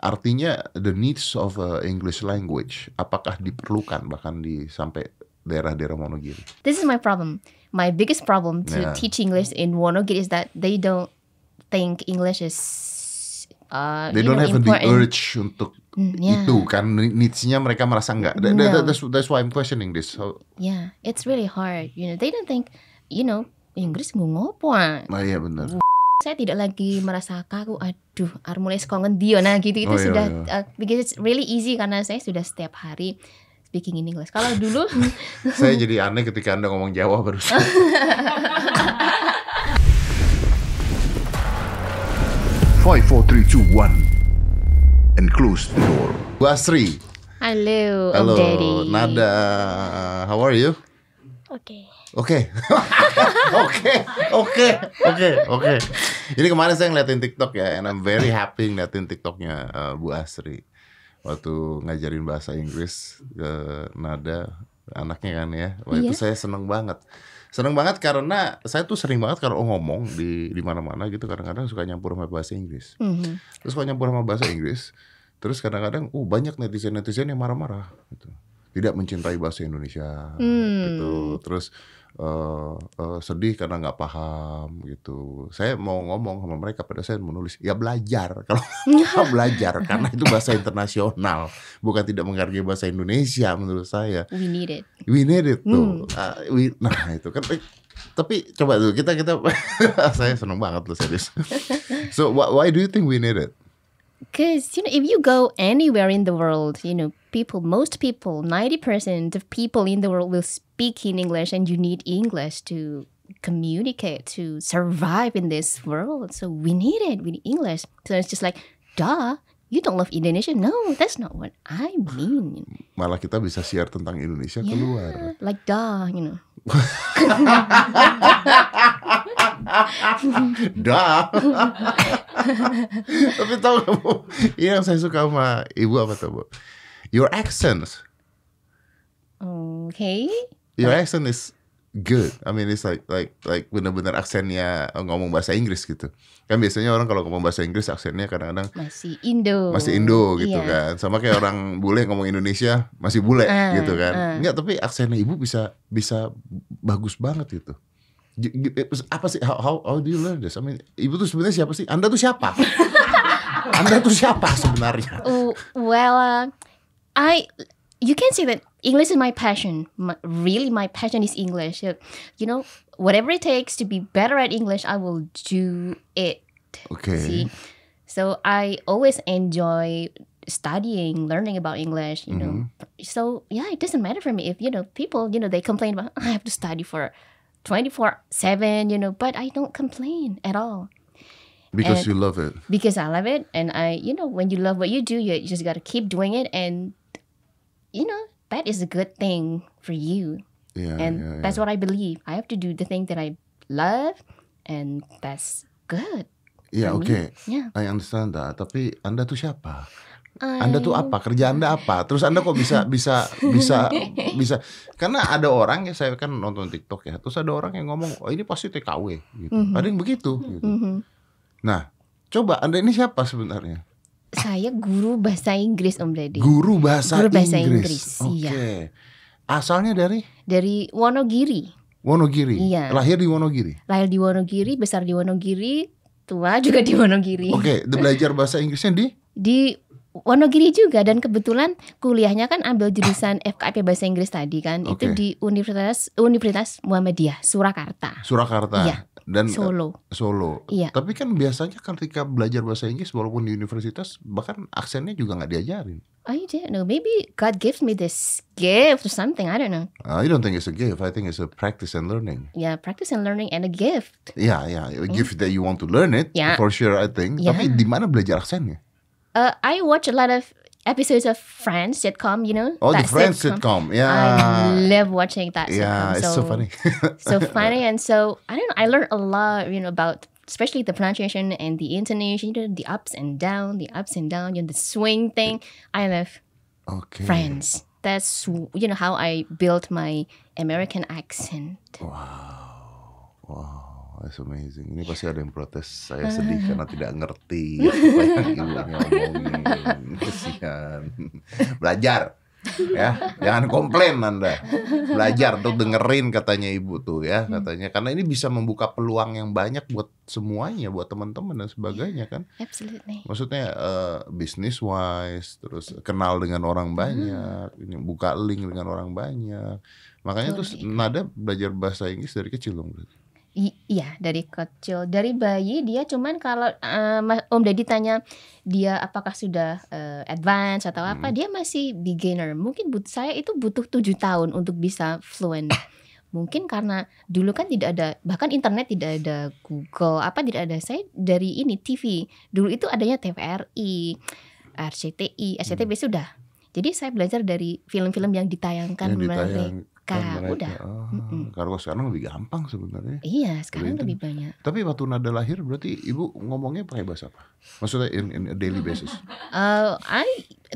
Artinya the needs of uh, English language apakah diperlukan bahkan di sampai daerah-daerah Wonogiri? This is my problem. My biggest problem to yeah. teach English in Wonogiri is that they don't think English is uh, they don't know, have important. the urge untuk mm, yeah. itu kan needs-nya mereka merasa nggak. That, no. that, that's, that's why I'm questioning this. So, yeah, it's really hard. You know, they don't think, you know, Inggris gue ngopo. Ah iya benar saya tidak lagi merasa kaku aduh harus mulai sekolah nah gitu itu oh, iya, sudah iya. Uh, because it's really easy karena saya sudah setiap hari speaking in English kalau dulu saya jadi aneh ketika anda ngomong Jawa barusan Five, four, three, two, one, and close the door. Bu Asri. Halo. Halo. Om Daddy. Nada. How are you? Okay. Oke, oke, oke, oke, oke. Jadi kemarin saya ngeliatin TikTok ya, and I'm very happy ngeliatin TikToknya uh, Bu Asri waktu ngajarin bahasa Inggris ke Nada anaknya kan ya. Waktu yeah. itu iya. saya seneng banget, seneng banget karena saya tuh sering banget kalau ngomong di di mana-mana gitu kadang-kadang suka nyampur sama bahasa Inggris. Mm -hmm. Terus kalau nyampur sama bahasa Inggris, terus kadang-kadang, uh banyak netizen netizen yang marah-marah gitu. Tidak mencintai bahasa Indonesia gitu. hmm. gitu. Terus uh, uh, sedih karena nggak paham gitu. Saya mau ngomong sama mereka pada saya menulis ya belajar kalau belajar karena itu bahasa internasional bukan tidak menghargai bahasa Indonesia menurut saya. We need it. We need it tuh. Hmm. Uh, we, nah itu kan eh, tapi coba tuh kita kita saya seneng banget loh serius. so why, why do you think we need it? Cause you know if you go anywhere in the world, you know people, most people, 90% of people in the world will speak in English and you need English to communicate, to survive in this world. So we need it, we need English. So it's just like, duh, you don't love Indonesia. No, that's not what I mean. Malah kita bisa share tentang Indonesia yeah, keluar. Like da, you know. Dah. Tapi tahu kamu, yang saya suka sama ibu apa tuh, Bu? your accent. Okay. Your accent is good. I mean it's like like like benar-benar aksennya ngomong bahasa Inggris gitu. Kan biasanya orang kalau ngomong bahasa Inggris aksennya kadang-kadang masih Indo. Masih Indo gitu yeah. kan. Sama kayak orang bule ngomong Indonesia masih bule uh, gitu kan. Uh. Enggak, tapi aksennya ibu bisa bisa bagus banget gitu. Eh, apa sih how, how, how do you learn this? I mean, ibu tuh sebenarnya siapa sih? Anda tuh siapa? Anda tuh siapa sebenarnya? Oh, well, uh I you can say that English is my passion. My, really, my passion is English. You know, whatever it takes to be better at English, I will do it. Okay. See? So I always enjoy studying, learning about English, you know. Mm-hmm. So yeah, it doesn't matter for me if, you know, people, you know, they complain about I have to study for 24/7, you know, but I don't complain at all. Because and you love it. Because I love it and I, you know, when you love what you do, you, you just got to keep doing it and you know, that is a good thing for you. Yeah, and yeah, yeah. that's what I believe. I have to do the thing that I love, and that's good. yeah, oke. Okay. Yeah. I understand that. Tapi Anda tuh siapa? Anda tuh apa? Kerja Anda apa? Terus Anda kok bisa bisa bisa bisa karena ada orang ya saya kan nonton TikTok ya. Terus ada orang yang ngomong, "Oh, ini pasti TKW." gitu. Mm -hmm. Ada yang begitu gitu. Mm -hmm. Nah, coba Anda ini siapa sebenarnya? Saya guru bahasa Inggris Om Deddy. Guru bahasa Guru bahasa Inggris. Inggris. Iya. Oke. Okay. Iya. Asalnya dari? Dari Wonogiri. Wonogiri. Iya. Lahir di Wonogiri. Lahir di Wonogiri, besar di Wonogiri, tua juga di Wonogiri. Oke, okay. belajar bahasa Inggrisnya di? Di Wonogiri juga dan kebetulan kuliahnya kan ambil jurusan FKIP bahasa Inggris tadi kan okay. itu di Universitas Universitas Muhammadiyah Surakarta. Surakarta. Iya. Dan eh, Solo. Solo. Iya. Tapi kan biasanya ketika belajar bahasa Inggris walaupun di universitas bahkan aksennya juga nggak diajarin. I don't know. Maybe God gives me this gift or something. I don't know. I don't think it's a gift. I think it's a practice and learning. Yeah, practice and learning and a gift. Yeah, yeah, a gift mm. that you want to learn it. Yeah. For sure, I think. Yeah. Tapi di mana belajar aksennya? Uh, I watch a lot of episodes of Friends sitcom, you know? Oh, the Friends sitcom. sitcom. Yeah. I love watching that. Yeah, sitcom. it's so, so funny. so funny. And so, I don't know, I learned a lot, you know, about especially the pronunciation and the intonation, you know, the ups and down, the ups and down, you know, the swing thing. I love okay. Friends. That's, you know, how I built my American accent. Wow. Wow. it's amazing. Ini pasti ada yang protes. Saya sedih karena tidak ngerti apa yang Kesian. Belajar. ya, jangan komplain Anda. Belajar tuh dengerin katanya ibu tuh ya, hmm. katanya karena ini bisa membuka peluang yang banyak buat semuanya, buat teman-teman dan sebagainya kan. Absolutely. Maksudnya uh, eh, business wise, terus kenal dengan orang hmm. banyak, ini buka link dengan orang banyak. Makanya tuh Nada belajar bahasa Inggris dari kecil dong berarti. I iya dari kecil dari bayi dia cuman kalau uh, Om Deddy tanya dia apakah sudah uh, advance atau apa hmm. dia masih beginner mungkin but saya itu butuh tujuh tahun untuk bisa fluent mungkin karena dulu kan tidak ada bahkan internet tidak ada Google apa tidak ada saya dari ini TV dulu itu adanya TVRI RCTI RCTI hmm. sudah jadi saya belajar dari film-film yang ditayangkan yang ditayang, mereka, mereka. udah. Oh, mm -mm. Kalau sekarang lebih gampang sebenarnya. Iya, sekarang lebih, lebih banyak. Tapi waktu nada lahir berarti ibu ngomongnya pakai bahasa apa? Maksudnya in, in a daily basis? uh, I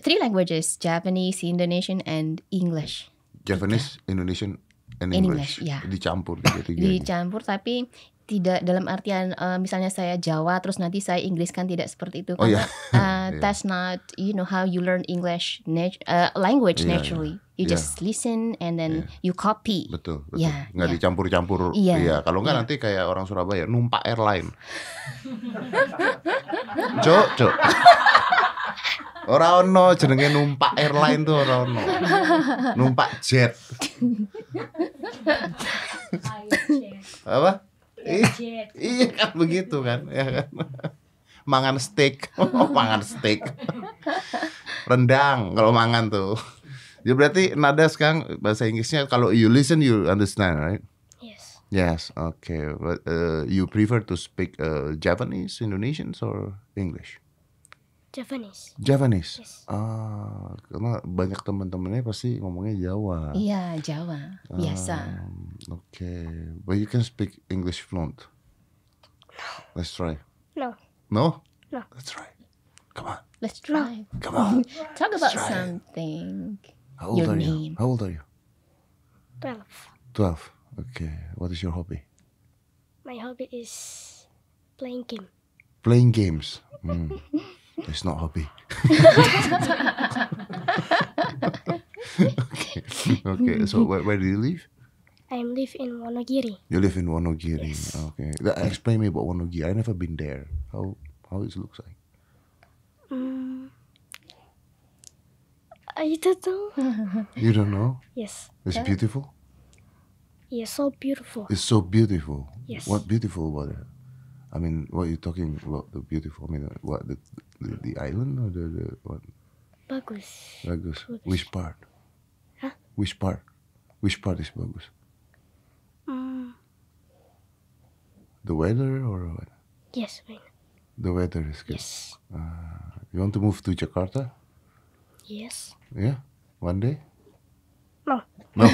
three languages: Japanese, Indonesian, and English. Japanese, Tiga. Indonesian, and English. English yeah. Dicampur tiga-tiga. Dicampur tapi tidak dalam artian uh, misalnya saya Jawa terus nanti saya Inggris kan tidak seperti itu oh, yeah. Iya. uh, iya. that's not you know how you learn English uh, language yeah, iya. naturally. Yeah you yeah. just listen and then yeah. you copy. Betul, betul. Yeah, nggak yeah. dicampur-campur. Iya. Yeah. Yeah. Kalau nggak yeah. nanti kayak orang Surabaya numpak airline. Cuk, cuk. Orang no jenenge numpak airline tuh orang no. Numpak jet. Apa? Iya, iya. iya kan begitu kan, ya kan. Mangan steak, mangan steak. Rendang kalau mangan tuh ya, berarti nada sekarang bahasa Inggrisnya kalau you listen you understand, right? Yes. Yes. Okay. But uh, you prefer to speak uh, Japanese, Indonesian, or English? Japanese. Japanese. Yes. Ah, karena banyak teman-temannya pasti ngomongnya Jawa. Iya, Jawa. Biasa. Um, ah, Oke, okay. but you can speak English fluent. No. Let's try. No. No? No. Let's try. Come on. Let's try. Come on. Talk about something. How old your are name. you? How old are you? 12. 12. Okay. What is your hobby? My hobby is playing game. Playing games. Mm. it's not hobby. okay. Okay. So where, where do you live? I live in Wonogiri. You live in Wonogiri. Yes. Okay. Explain me about Wonogiri. I never been there. How how it looks like? I don't know. you don't know? Yes. It's yeah. beautiful? Yes, so beautiful. It's so beautiful. Yes. What beautiful about it? I mean, what are you talking about? The beautiful. I mean, what the the, the island or the, the what? Bagus. Bagus. Which part? Huh? Which part? Which part is bagus? Mm. The weather or what? Yes, weather. The weather is good. Yes. Uh, you want to move to Jakarta? Yes. Yeah, one day. No. No.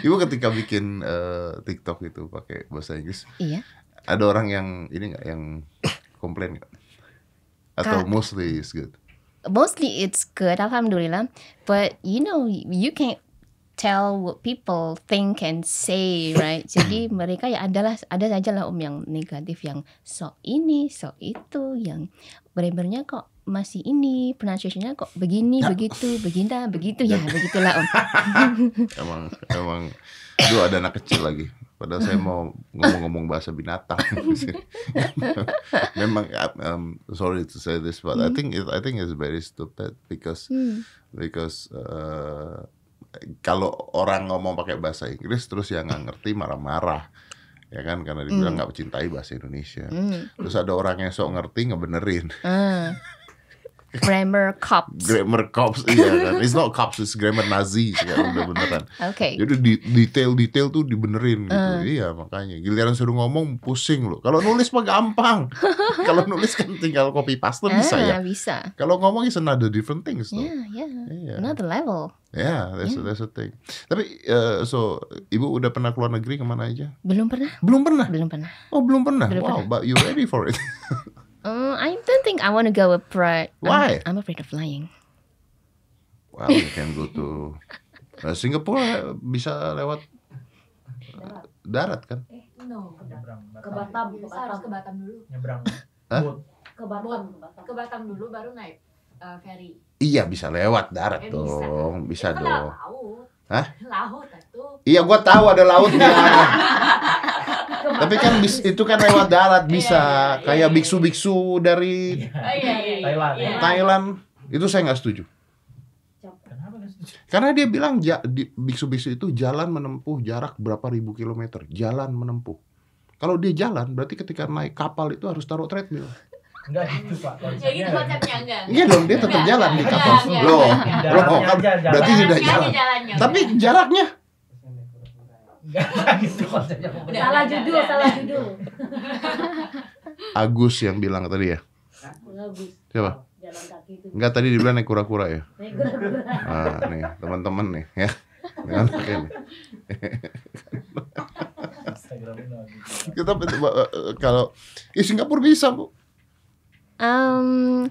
Ibu ketika bikin uh, TikTok itu pakai bahasa Inggris, iya. ada orang yang ini nggak yang komplain nggak? Atau Ka mostly it's good? Mostly it's good, alhamdulillah. But you know, you can't tell what people think and say, right? Jadi mereka ya adalah ada saja lah om um, yang negatif yang sok ini, sok itu, yang brandnya kok masih ini pronunciationnya kok begini nah. begitu begini, begitu ya begitulah om um. emang emang itu ada anak kecil lagi padahal saya mau ngomong-ngomong bahasa binatang memang um, sorry to say this but hmm. I think it, I think it's very stupid because hmm. because uh, kalau orang ngomong pakai bahasa Inggris terus yang nggak ngerti marah-marah ya kan karena dibilang hmm. nggak mm. mencintai bahasa Indonesia mm. terus ada orang yang sok ngerti ngebenerin mm. Grammar cops. grammar cops, iya kan. It's not cops, it's grammar Nazi sih ya, kan, udah beneran. Oke. Okay. Jadi detail-detail tuh dibenerin gitu. Uh. Iya makanya. Giliran suruh ngomong pusing loh. Kalau nulis mah gampang. Kalau nulis kan tinggal copy paste uh, bisa ya. Bisa. Kalau ngomong is another different things. Iya, yeah, yeah. yeah. Another level. Ya, yeah, that's, yeah. that's a thing. Tapi uh, so ibu udah pernah keluar negeri kemana aja? Belum pernah. Belum pernah. Belum pernah. Oh belum pernah. Belum wow, pernah. but you ready for it. Uh, I don't think I want to go abroad. Why? I'm, I'm afraid of flying. Well, you can go to uh, Singapore eh, bisa lewat uh, darat kan? Eh, no. Ke Batam, ke Batam. ke Batam dulu. Nyebrang. Huh? Ke Batam. Ke Batam dulu baru naik uh, ferry. Iya, bisa lewat darat eh, dong. Bisa, bisa dong. Laut. Hah? Laut itu. Iya, gua tahu ada lautnya. Tapi kan bis, itu kan lewat darat iya, bisa. Iya, iya, Kayak biksu-biksu dari oh, Thailand. Ya? Thailand itu saya nggak setuju. Karena dia bilang ja, biksu-biksu itu jalan menempuh jarak berapa ribu kilometer, jalan menempuh. Kalau dia jalan, berarti ketika naik kapal itu harus taruh treadmill. Enggak gitu pak Ya gitu konsepnya gitu. enggak Iya dong dia tetap jalan di kampus Loh Loh Berarti sudah jalan Tapi jaraknya Enggak enggak. Gitu salah judul Salah judul Agus yang bilang tadi ya Agus Siapa? Enggak tadi dibilang naik kura-kura ya kura-kura Nah nih teman-teman nih ya Kita eh, eh, kalau di Singapura bisa bu Um,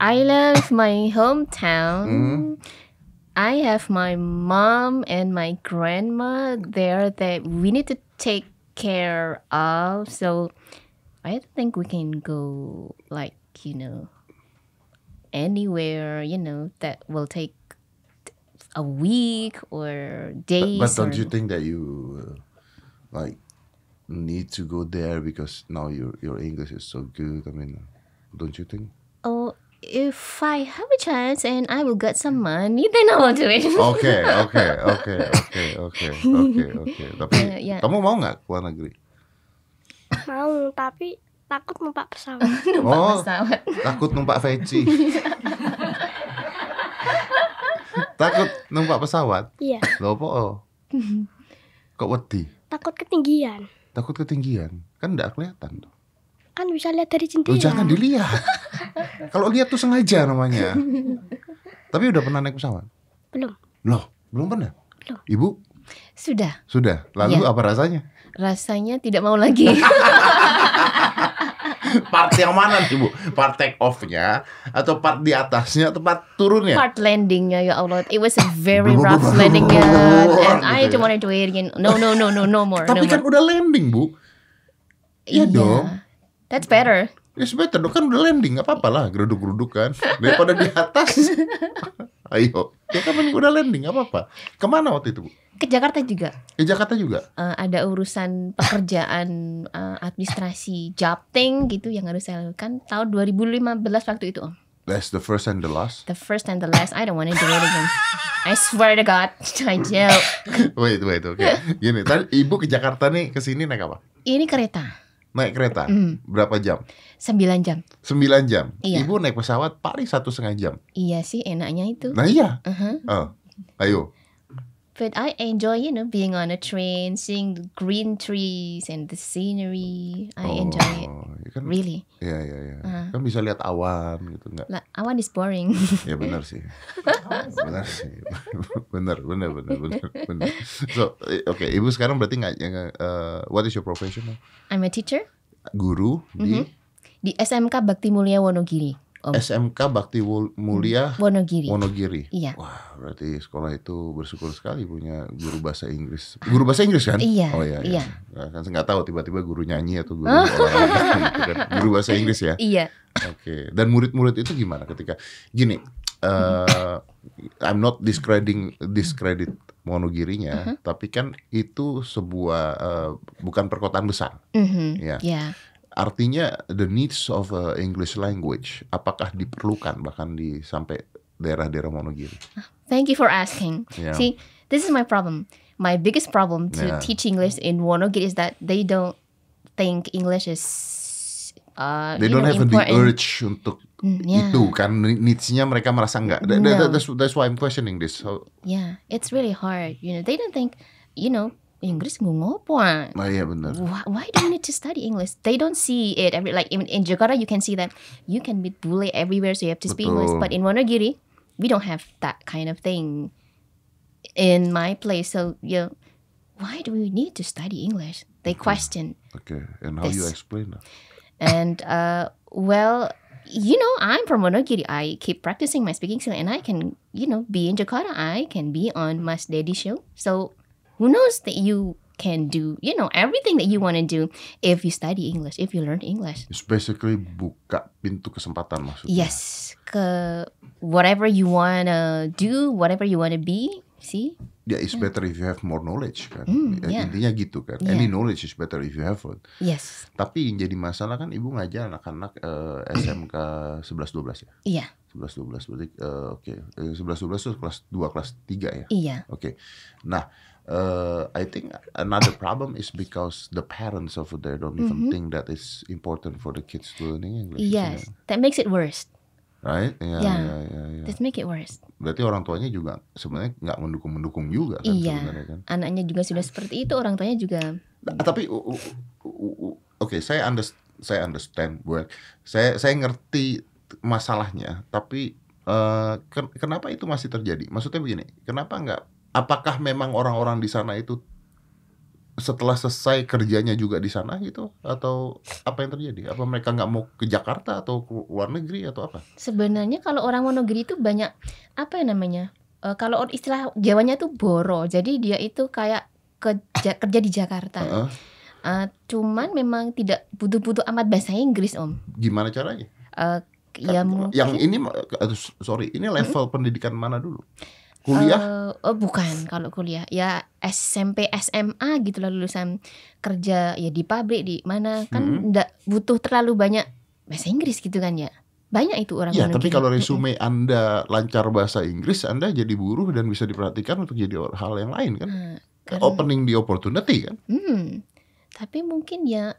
I love my hometown. Mm-hmm. I have my mom and my grandma there that we need to take care of. So I think we can go like, you know, anywhere, you know, that will take a week or days. But, but don't or... you think that you uh, like need to go there because now your your English is so good? I mean, don't you think? Oh, if I have a chance and I will get some money, then I will do it. Okay, okay, okay, okay, okay, okay. okay. Tapi uh, yeah. kamu mau nggak luar negeri? Mau, tapi takut numpak pesawat. numpak oh, pesawat. Takut numpak veci. takut numpak pesawat? Iya. Loh, oh. Kok wedi? Takut ketinggian. Takut ketinggian? Kan nggak kelihatan tuh kan bisa lihat dari jendela. jangan dilihat. Kalau lihat tuh sengaja namanya. Tapi udah pernah naik pesawat? Belum. Loh, belum pernah? Belum. Ibu? Sudah. Sudah. Lalu ya. apa rasanya? Rasanya tidak mau lagi. part yang mana nih bu? Part take off-nya atau part di atasnya atau part turunnya? Part landingnya ya Allah, it was a very rough landing gitu ya, and I don't want to do it again. No no no no no more. Tapi no kan more. udah landing bu. Iya, iya. dong. That's better. It's ya, better, kan udah landing, nggak apa-apa lah geruduk-geruduk kan Daripada di atas Ayo, ya kan udah landing, nggak apa-apa Kemana waktu itu Bu? Ke Jakarta juga Ke Jakarta juga? Uh, ada urusan pekerjaan uh, administrasi thing gitu yang harus saya lakukan Tahun 2015 waktu itu Om That's the first and the last? The first and the last. I don't want to do it again. I swear to God, I joke. wait, wait, oke. Okay. Gini, tadi ibu ke Jakarta nih, ke sini naik apa? Ini kereta naik kereta mm. berapa jam? Sembilan jam. Sembilan jam. Iya. Ibu naik pesawat paling satu setengah jam. Iya sih enaknya itu. Nah iya. Uh -huh. uh, oh, ayo. But I enjoy, you know, being on a train, seeing the green trees and the scenery. I oh, enjoy it. Ya kan, really? Iya, iya, iya. Uh. Kan bisa lihat awan gitu enggak? Lah, awan is boring. ya benar sih. benar sih. benar, benar, benar, benar, benar. So, eh, oke, okay, Ibu sekarang berarti nggak uh, what is your profession? I'm a teacher. Guru mm -hmm. di mm-hmm. di SMK Bakti Mulia Wonogiri. Om. SMK Bakti Mulia Wonogiri. Wonogiri. Iya. Wah, berarti sekolah itu bersyukur sekali punya guru bahasa Inggris. Guru bahasa Inggris kan? Iya. Oh iya. iya. iya. Kan nggak tahu tiba-tiba guru nyanyi atau guru oh. olahraga gitu kan. Guru bahasa Inggris ya. Iya. Oke. Okay. Dan murid-murid itu gimana ketika gini, uh, I'm not discrediting discredit Monogirinya, uh -huh. tapi kan itu sebuah uh, bukan perkotaan besar, uh mm-hmm. -huh. ya. Yeah. Artinya the needs of uh, English language apakah diperlukan bahkan di sampai daerah-daerah Monogiri? Thank you for asking. Yeah. See, this is my problem. My biggest problem to yeah. teach English in Wonogiri is that they don't think English is uh, they don't know, have important. the urge untuk mm, yeah. itu kan needs-nya mereka merasa enggak. That, no. that, that's, that's why I'm questioning this. So, yeah, it's really hard. You know, they don't think you know Inggris gue ngopo Oh iya benar. Why, why do you need to study English? They don't see it every like in, in Jakarta you can see that you can meet bule everywhere so you have to speak Betul. English. But in Wonogiri we don't have that kind of thing in my place. So you know, why do we need to study English? They okay. question. Okay, and how this. you explain that? And uh, well, you know, I'm from Wonogiri. I keep practicing my speaking skill, and I can, you know, be in Jakarta. I can be on Mas Daddy show. So who knows that you can do you know everything that you want to do if you study English if you learn English it's basically buka pintu kesempatan maksudnya yes ke whatever you wanna do whatever you wanna be see yeah, it's yeah. better if you have more knowledge kan. Mm, yeah. Intinya gitu kan. Yeah. Any knowledge is better if you have it. Yes. Tapi yang jadi masalah kan ibu ngajar anak-anak uh, SMK 11 12 ya. Iya. Yeah. 11 12 berarti uh, oke. Okay. 11 12 itu kelas 2 kelas 3 ya. Iya. Yeah. Oke. Okay. Nah, uh, I think another problem is because the parents over there don't even mm -hmm. think that is important for the kids to learning English. Yes. That makes it worse. Right? Iya, yeah, yeah. yeah, yeah, yeah. Let's make it worse. Berarti orang tuanya juga sebenarnya nggak mendukung-mendukung juga kan iya. sebenarnya kan. Anaknya juga sudah seperti itu, orang tuanya juga. Nah, tapi oke, okay, saya under, saya understand buat saya saya ngerti masalahnya, tapi uh, ken kenapa itu masih terjadi? Maksudnya begini, kenapa nggak apakah memang orang-orang di sana itu setelah selesai kerjanya juga di sana gitu atau apa yang terjadi apa mereka nggak mau ke Jakarta atau ke luar negeri atau apa sebenarnya kalau orang monogiri itu banyak apa yang namanya e, kalau istilah Jawanya itu boro jadi dia itu kayak kerja kerja di Jakarta uh -uh. Uh, cuman memang tidak butuh-butuh amat bahasa Inggris om gimana caranya uh, ya kan mungkin. yang ini eh, sorry ini level hmm? pendidikan mana dulu kuliah? Uh, oh bukan kalau kuliah ya SMP SMA gitu lah lulusan kerja ya di pabrik di mana kan hmm. ndak hmm. butuh terlalu banyak bahasa Inggris gitu kan ya banyak itu orang ya tapi kalau resume anda lancar bahasa Inggris anda jadi buruh dan bisa diperhatikan untuk jadi hal yang lain kan hmm, karena, opening the opportunity kan hmm, tapi mungkin ya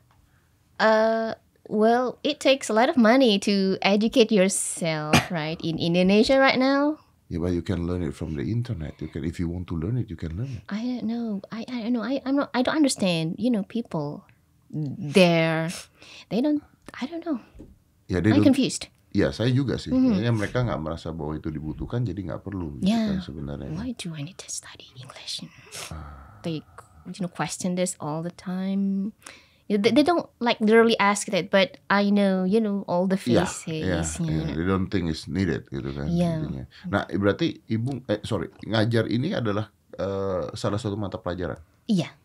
uh, well it takes a lot of money to educate yourself right in Indonesia right now Yeah, but you can learn it from the internet. You can, if you want to learn it, you can learn it. I don't know. I I don't know. I I'm not. I don't understand. You know, people, they're, they don't. I don't know. Yeah, they I'm don't, confused. Ya, yeah, saya juga sih. Mm. mereka nggak merasa bahwa itu dibutuhkan, jadi nggak perlu. Gitu kan yeah. kan sebenarnya. Why do I need to study English? Ah. They, you know, question this all the time. They, they don't like literally ask that, but I know, you know, all the faces. Yeah, yeah, yeah. They don't think it's needed gitu kan. Yeah. Nah, berarti ibu, eh sorry, ngajar ini adalah uh, salah satu mata pelajaran. Iya.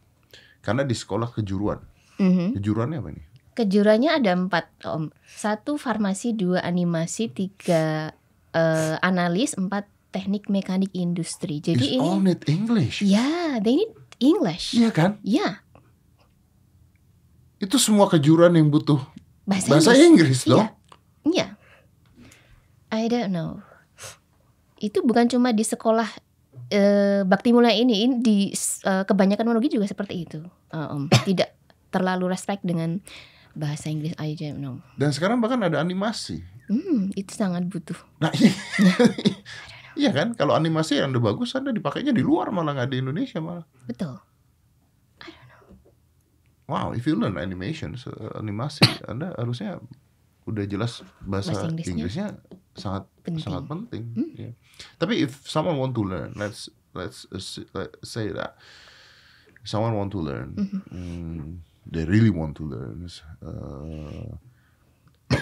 Karena di sekolah kejuruan. Mm-hmm. Kejuruannya apa nih? Kejuruannya ada empat om. Satu farmasi, dua animasi, tiga uh, analis, empat teknik mekanik industri. Jadi It's ini all need English. yeah, they need English. Iya kan? Iya. Yeah itu semua kejuruan yang butuh bahasa, bahasa Inggris, Inggris iya. dong. Iya. iya. I don't know. Itu bukan cuma di sekolah eh, bakti mulia ini, di eh, kebanyakan monologi juga seperti itu. Uh, um, tidak terlalu respect dengan bahasa Inggris I don't know. Dan sekarang bahkan ada animasi. Hmm, itu sangat butuh. Nah, iya, iya kan? Kalau animasi yang udah bagus ada dipakainya di luar malah nggak di Indonesia malah. Betul wow if you learn animation, animasi anda harusnya udah jelas bahasa, Inggrisnya, Inggrisnya sangat penting. sangat penting hmm? yeah. tapi if someone want to learn let's let's let's uh, uh, say that someone want to learn mm -hmm. mm, they really want to learn uh,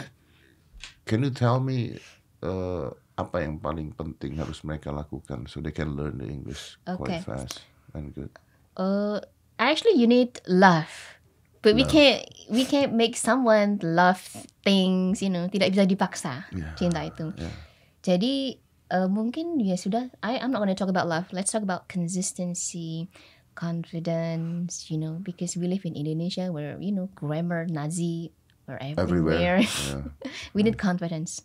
can you tell me uh, apa yang paling penting harus mereka lakukan so they can learn the English okay. quite fast and good uh, actually you need love But we can't we can't make someone love things, you know, tidak bisa dipaksa yeah. cinta itu. Yeah. Jadi uh, mungkin ya sudah I I'm not gonna talk about love. Let's talk about consistency, confidence, you know, because we live in Indonesia where you know grammar Nazi or everywhere. everywhere. Yeah. we need confidence.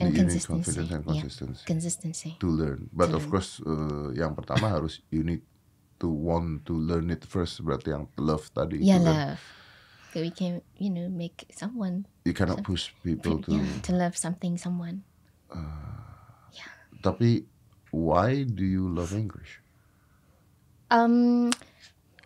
And consistency. Confidence and consistency. Yeah. Consistency. To learn. But to of learn. course uh, yang pertama harus you need to want to learn it first berarti yang love tadi yeah, kan. love. So we can you know make someone. You cannot some, push people to yeah, to love something someone. Uh, yeah. Tapi why do you love English? Um,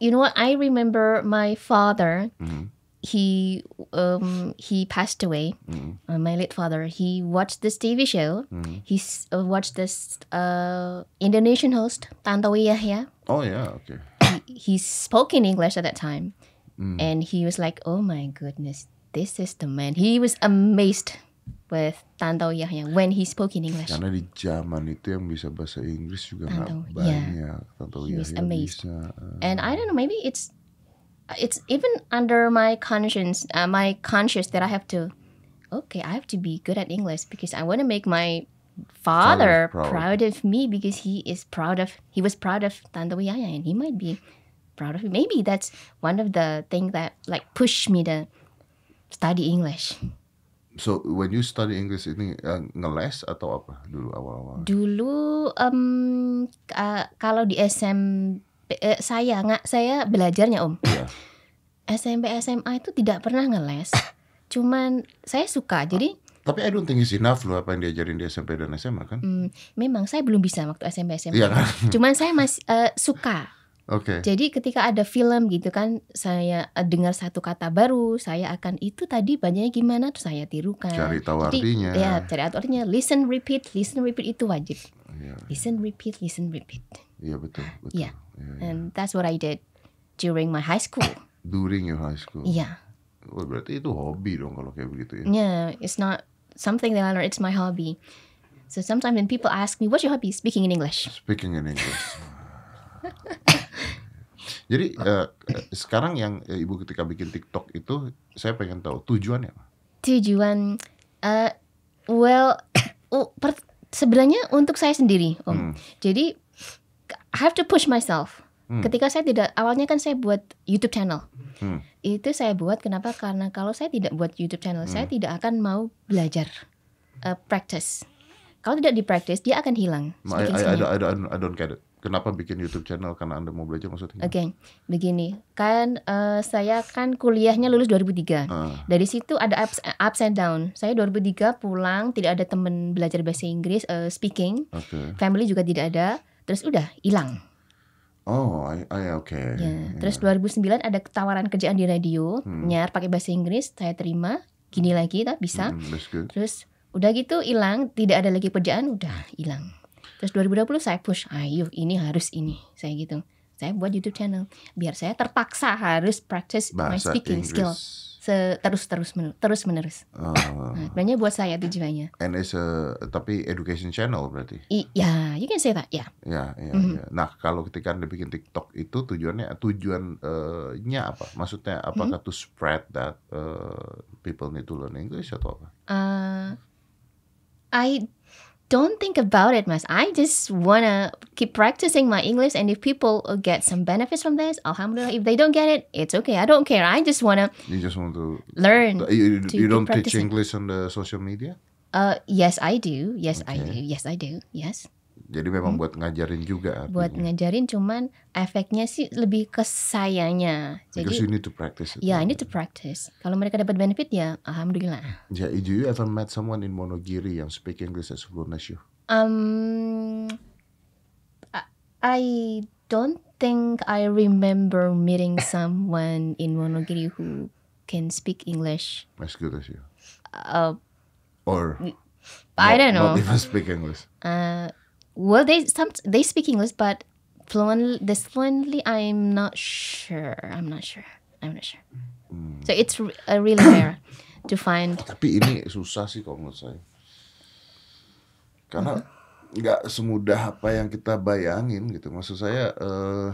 you know what? I remember my father. Mm -hmm he um, he passed away. Mm. Uh, my late father. He watched this TV show. Mm. He uh, watched this uh, Indonesian host Tantowi Yahya. Oh yeah, okay. He, he spoke in English at that time, mm. and he was like, "Oh my goodness, this is the man." He was amazed with Tantowi Yahya when he spoke in English. Karena di zaman itu yang bisa bahasa Inggris juga nggak banyak. Yeah. Tantowi Yahya amazed. bisa. Uh, and I don't know, maybe it's it's even under my conscience, uh, my conscious that I have to, okay, I have to be good at English because I want to make my father proud. proud. of me because he is proud of he was proud of Tante Yaya and he might be proud of me. Maybe that's one of the things that like push me to study English. So when you study English ini uh, ngeles atau apa dulu awal-awal? Dulu um, uh, kalau di SM eh, saya nggak saya belajarnya om yeah. SMP SMA itu tidak pernah ngeles cuman saya suka jadi tapi I don't think it's enough loh apa yang diajarin di SMP dan SMA kan mm, memang saya belum bisa waktu SMP SMA yeah, kan? cuman saya masih eh, uh, suka Oke. Okay. Jadi ketika ada film gitu kan, saya eh, dengar satu kata baru, saya akan itu tadi banyaknya gimana tuh saya tirukan. Cari tahu Jadi, artinya. Ya, cari tahu artinya. Listen, repeat, listen, repeat itu wajib. Ya. Listen, repeat, listen, repeat. Iya betul. Iya and that's what I did during my high school. During your high school. Yeah. Oh, berarti itu hobi dong kalau kayak begitu ya. Yeah, it's not something that I learned. It's my hobby. So sometimes when people ask me, "What's your hobby?" Speaking in English. Speaking in English. Jadi uh, sekarang yang eh, ibu ketika bikin TikTok itu, saya pengen tahu tujuannya apa? Tujuan, uh, well, per, sebenarnya untuk saya sendiri, om. Hmm. Jadi I have to push myself. Hmm. Ketika saya tidak awalnya kan saya buat YouTube channel. Hmm. Itu saya buat kenapa? Karena kalau saya tidak buat YouTube channel, hmm. saya tidak akan mau belajar uh, practice. Kalau tidak di practice, dia akan hilang. I, I, I, I, don't, I don't get it. Kenapa bikin YouTube channel? Karena Anda mau belajar maksudnya? Oke, okay. begini. Kan uh, saya kan kuliahnya lulus 2003. Uh. Ah. Dari situ ada ups, ups and down. Saya 2003 pulang, tidak ada teman belajar bahasa Inggris, uh, speaking. Okay. Family juga tidak ada terus udah hilang. Oh, I, I oke. Okay. Ya. Terus yeah. 2009 ada tawaran kerjaan di radio, hmm. nyar pakai bahasa Inggris, saya terima. Gini hmm. lagi, tak bisa. Hmm, that's good. Terus udah gitu hilang, tidak ada lagi pekerjaan udah hilang. Terus 2020 saya push, ayo ini harus ini, saya gitu. Saya buat YouTube channel biar saya terpaksa harus practice bahasa my speaking Inggris. skill terus terus terus menerus. Uh, nah, buat saya tujuannya. And it's a tapi education channel berarti. I, ya, yeah, you can say that, ya. Yeah. Ya, ya, mm -hmm. ya. Nah, kalau ketika Anda bikin TikTok itu tujuannya tujuannya eh, uh apa? Maksudnya apakah mm -hmm. to spread that uh, people need to learn English atau apa? Uh, I don't think about it much. I just wanna keep practicing my English, and if people get some benefits from this, alhamdulillah. If they don't get it, it's okay. I don't care. I just wanna. You just want to learn. You, to you don't practicing. teach English on the social media. Uh, yes, I do. Yes, okay. I do. Yes, I do. Yes. Jadi memang hmm. buat ngajarin juga. Artinya. Buat ngajarin cuman efeknya sih lebih ke sayanya. Jadi Because you need to practice. Ya, yeah, need to practice. Kalau mereka dapat benefit ya alhamdulillah. Yeah, do you ever met someone in Monogiri yang speak English as fluent as you? Um I don't think I remember meeting someone in Monogiri who can speak English as good as you. Uh, or I not, don't know. Not even speak English. Uh well they some they speak english but fluently this fluently i'm not sure i'm not sure i'm not sure hmm. so it's a really rare to find tapi ini susah sih kalau menurut saya karena nggak uh -huh. semudah apa yang kita bayangin gitu maksud saya uh,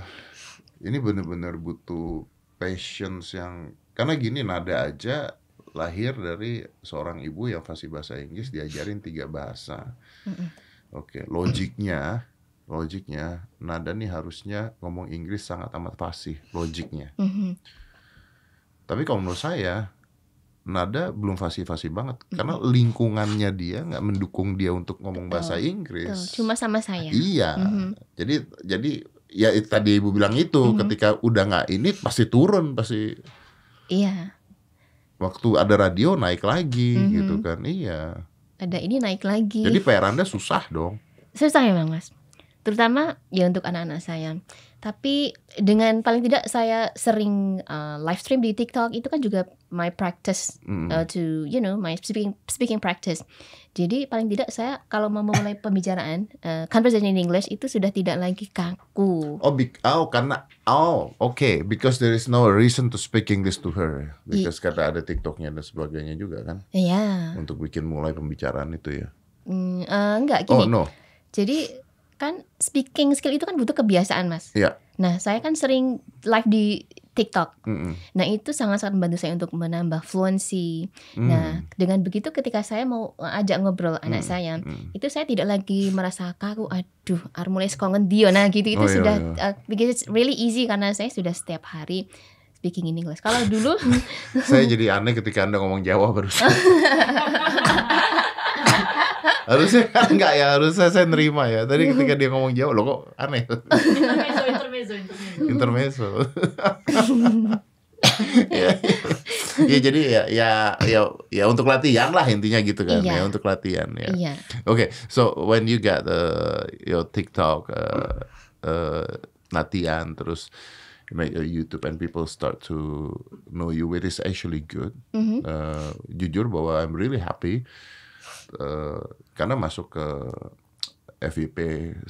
ini benar-benar butuh patience yang karena gini nada aja lahir dari seorang ibu yang fasih bahasa Inggris diajarin tiga bahasa mm -mm Oke, okay. logiknya, logiknya, Nada nih harusnya ngomong Inggris sangat amat fasih, logiknya. Mm -hmm. Tapi kalau menurut saya, Nada belum fasih-fasih banget, mm -hmm. karena lingkungannya dia nggak mendukung dia untuk ngomong betul, bahasa Inggris. Betul. Cuma sama saya. Ah, iya, mm -hmm. jadi jadi ya tadi ibu bilang itu, mm -hmm. ketika udah nggak ini pasti turun pasti. Iya. Waktu ada radio naik lagi mm -hmm. gitu kan, iya ada ini naik lagi. Jadi PR Anda susah dong. Susah memang, ya, Mas. Terutama ya untuk anak-anak saya. Tapi dengan paling tidak saya sering uh, live stream di TikTok itu kan juga my practice mm. uh, to you know my speaking speaking practice. Jadi paling tidak saya kalau mau memulai pembicaraan uh, conversation in English itu sudah tidak lagi kaku. Oh, be oh karena oh oke okay. because there is no reason to speak English to her iya. because I, kata ada TikToknya dan sebagainya juga kan. Iya. Yeah. Untuk bikin mulai pembicaraan itu ya. Mm, uh, enggak oh, gini. Oh no. Jadi kan speaking skill itu kan butuh kebiasaan mas. Iya. Nah saya kan sering live di TikTok. Mm -hmm. Nah itu sangat-sangat membantu saya untuk menambah fluensi. Mm. Nah dengan begitu ketika saya mau ajak ngobrol mm. anak hmm. saya, mm. itu saya tidak lagi merasa kaku. Aduh, armulis kongen dia. Nah gitu itu oh, iya, sudah iya, Uh, because it's really easy karena saya sudah setiap hari speaking in English. Kalau dulu saya jadi aneh ketika anda ngomong Jawa barusan. harusnya kan enggak ya harusnya saya nerima ya tadi ketika dia ngomong jauh lo kok aneh intermezzo intermezzo intermezzo, ya, ya, ya jadi ya ya ya ya untuk latihan lah intinya gitu kan yeah. ya untuk latihan ya yeah. oke okay, so when you got uh, your TikTok uh, uh, latihan terus you make your YouTube and people start to know you it is actually good mm -hmm. uh, jujur bahwa I'm really happy Eh, karena masuk ke FVP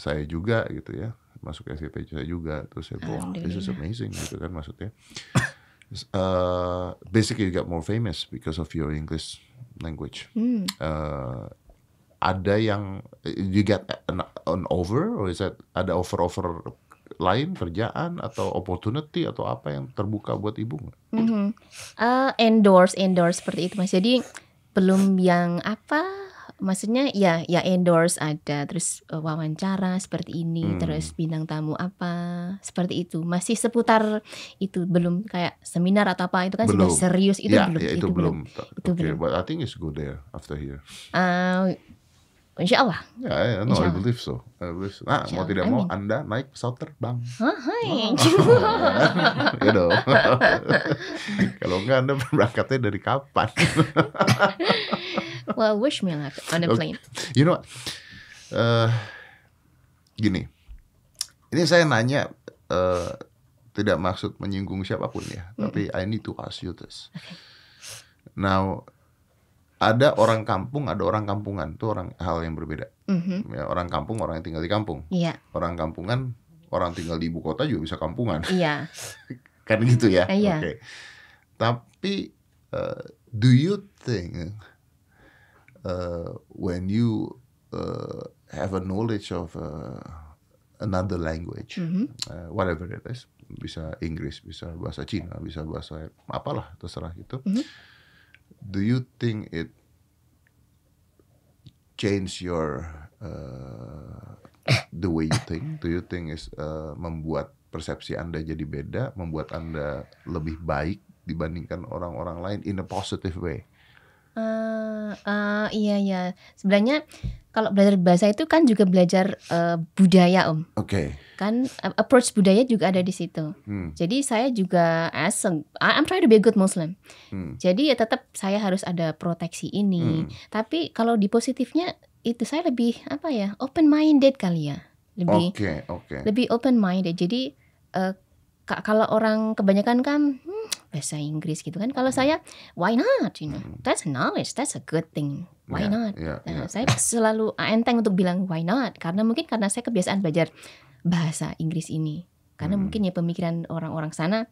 saya juga gitu ya masuk FVP saya juga terus saya oh, this is amazing gitu kan maksudnya uh, basically you got more famous because of your English language hmm. uh, ada yang you get an, an over or is that ada over over lain kerjaan atau opportunity atau apa yang terbuka buat ibu nggak? Mm -hmm. uh, endorse endorse seperti itu mas jadi belum yang apa maksudnya ya ya endorse ada terus e, wawancara seperti ini hmm. terus bintang tamu apa seperti itu masih seputar itu belum kayak seminar atau apa itu kan belum. sudah serius itu ya, belum ya, itu, itu belum, belum. itu okay, belum but I think it's good there after here uh, ehm, Insya Allah. Ya, yeah, yeah, no, Insya Allah. I believe so. I believe so. Nah, Insya mau tidak tidak mau mean. Anda naik pesawat terbang. hai. ya dong. Kalau enggak Anda berangkatnya dari kapan? well, wish me luck on the plane. You know, uh, gini, ini saya nanya uh, tidak maksud menyinggung siapapun ya, mm. tapi I need to ask you this. Okay. Now, ada orang kampung, ada orang kampungan, itu orang hal yang berbeda. Mm-hmm. Ya, orang kampung, orang yang tinggal di kampung. Yeah. Orang kampungan, orang tinggal di ibu kota juga bisa kampungan. Iya. Yeah. kan gitu ya. Yeah. Oke. Okay. Tapi uh, do you think uh, when you uh, have a knowledge of uh, another language, mm -hmm. uh, whatever it is, bisa Inggris, bisa bahasa Cina, bisa bahasa apalah terserah itu. Mm -hmm. Do you think it change your uh, the way you think? Do you think is uh, membuat persepsi Anda jadi beda, membuat Anda lebih baik dibandingkan orang-orang lain in a positive way? uh, iya iya. Sebenarnya kalau belajar bahasa itu kan juga belajar uh, budaya, Om. Oke. Kan uh, approach budaya juga ada di situ. Hmm. Jadi saya juga as a, I'm trying to be a good Muslim. Hmm. Jadi ya tetap saya harus ada proteksi ini. Hmm. Tapi kalau di positifnya itu saya lebih apa ya? open minded kali ya. Lebih Oke, oke. lebih open minded. Jadi uh, Kak, kalau orang kebanyakan kan hmm, bahasa Inggris gitu kan. Kalau hmm. saya why not, you know. Hmm. That's knowledge, that's a good thing. Why yeah, not? Yeah, nah, saya selalu ah, enteng untuk bilang why not karena mungkin karena saya kebiasaan belajar bahasa Inggris ini. Karena hmm. mungkin ya pemikiran orang-orang sana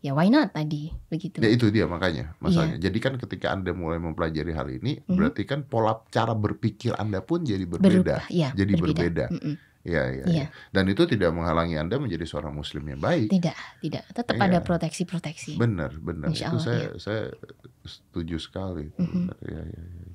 ya why not tadi begitu. Ya itu dia makanya masalahnya. Yeah. Jadi kan ketika Anda mulai mempelajari hal ini mm -hmm. berarti kan pola cara berpikir Anda pun jadi berbeda. Berubah, ya, jadi berbeda. berbeda. Mm -mm. Iya, iya. Ya. Dan itu tidak menghalangi Anda menjadi seorang muslim yang baik. Tidak, tidak. Tetap ya. ada proteksi-proteksi. Benar, benar. Insya Allah, itu saya ya. saya setuju sekali. Mm -hmm. iya, iya, iya